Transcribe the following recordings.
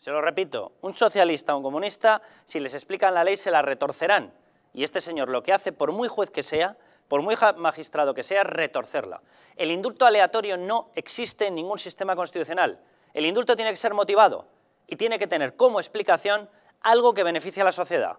Se lo repito, un socialista o un comunista, si les explican la ley, se la retorcerán. Y este señor lo que hace, por muy juez que sea, por muy magistrado que sea, retorcerla. El indulto aleatorio no existe en ningún sistema constitucional. El indulto tiene que ser motivado y tiene que tener como explicación algo que beneficie a la sociedad.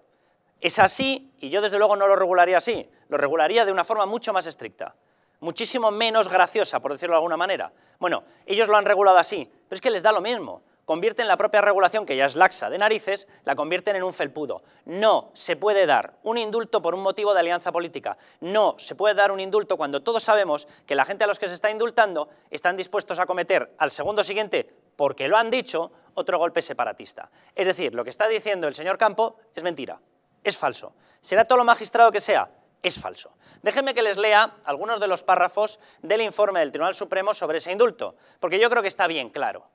Es así, y yo desde luego no lo regularía así, lo regularía de una forma mucho más estricta, muchísimo menos graciosa, por decirlo de alguna manera. Bueno, ellos lo han regulado así, pero es que les da lo mismo convierten la propia regulación, que ya es laxa de narices, la convierten en un felpudo. No se puede dar un indulto por un motivo de alianza política. No se puede dar un indulto cuando todos sabemos que la gente a los que se está indultando están dispuestos a cometer al segundo siguiente, porque lo han dicho, otro golpe separatista. Es decir, lo que está diciendo el señor Campo es mentira, es falso. Será todo lo magistrado que sea, es falso. Déjenme que les lea algunos de los párrafos del informe del Tribunal Supremo sobre ese indulto, porque yo creo que está bien claro.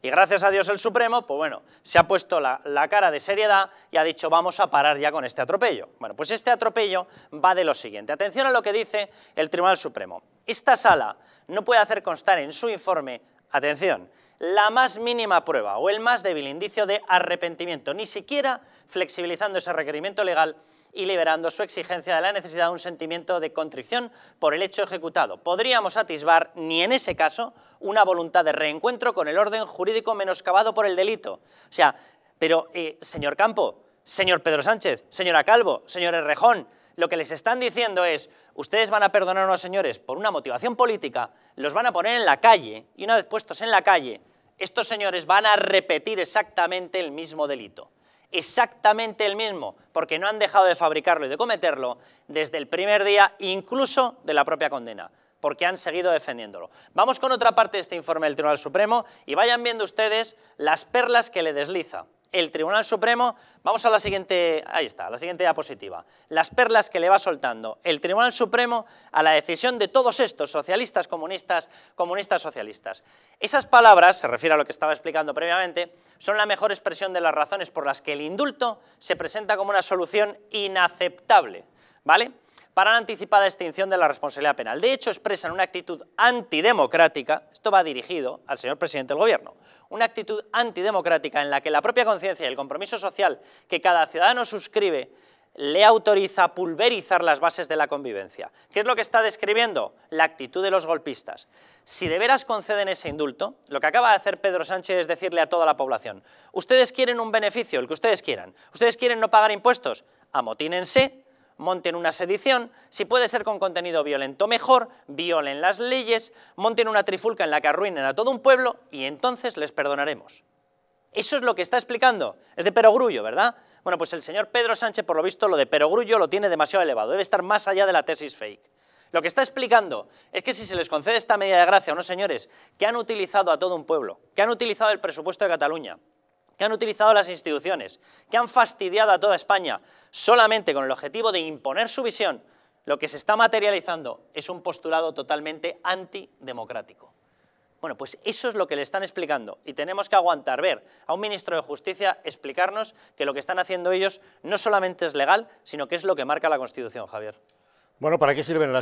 Y gracias a Dios el Supremo, pues bueno, se ha puesto la, la cara de seriedad y ha dicho vamos a parar ya con este atropello. Bueno, pues este atropello va de lo siguiente. Atención a lo que dice el Tribunal Supremo. Esta sala no puede hacer constar en su informe, atención, la más mínima prueba o el más débil indicio de arrepentimiento, ni siquiera flexibilizando ese requerimiento legal y liberando su exigencia de la necesidad de un sentimiento de contrición por el hecho ejecutado. Podríamos atisbar, ni en ese caso, una voluntad de reencuentro con el orden jurídico menoscabado por el delito. O sea, pero, eh, señor Campo, señor Pedro Sánchez, señora Calvo, señor Errejón, lo que les están diciendo es, ustedes van a perdonar a unos señores por una motivación política, los van a poner en la calle, y una vez puestos en la calle, estos señores van a repetir exactamente el mismo delito exactamente el mismo, porque no han dejado de fabricarlo y de cometerlo desde el primer día, incluso de la propia condena porque han seguido defendiéndolo. Vamos con otra parte de este informe del Tribunal Supremo y vayan viendo ustedes las perlas que le desliza el Tribunal Supremo, vamos a la siguiente, ahí está, la siguiente diapositiva, las perlas que le va soltando el Tribunal Supremo a la decisión de todos estos, socialistas, comunistas, comunistas, socialistas. Esas palabras, se refiere a lo que estaba explicando previamente, son la mejor expresión de las razones por las que el indulto se presenta como una solución inaceptable, ¿vale? para la anticipada extinción de la responsabilidad penal. De hecho, expresan una actitud antidemocrática, esto va dirigido al señor presidente del Gobierno, una actitud antidemocrática en la que la propia conciencia y el compromiso social que cada ciudadano suscribe le autoriza a pulverizar las bases de la convivencia. ¿Qué es lo que está describiendo? La actitud de los golpistas. Si de veras conceden ese indulto, lo que acaba de hacer Pedro Sánchez es decirle a toda la población, ustedes quieren un beneficio, el que ustedes quieran, ustedes quieren no pagar impuestos, amotínense monten una sedición, si puede ser con contenido violento mejor, violen las leyes, monten una trifulca en la que arruinen a todo un pueblo y entonces les perdonaremos. Eso es lo que está explicando, es de perogrullo, ¿verdad? Bueno, pues el señor Pedro Sánchez, por lo visto, lo de perogrullo lo tiene demasiado elevado, debe estar más allá de la tesis fake. Lo que está explicando es que si se les concede esta medida de gracia a unos señores que han utilizado a todo un pueblo, que han utilizado el presupuesto de Cataluña, han utilizado las instituciones, que han fastidiado a toda España, solamente con el objetivo de imponer su visión, lo que se está materializando es un postulado totalmente antidemocrático. Bueno, pues eso es lo que le están explicando y tenemos que aguantar ver a un ministro de Justicia explicarnos que lo que están haciendo ellos no solamente es legal, sino que es lo que marca la Constitución, Javier. Bueno, ¿para qué sirven las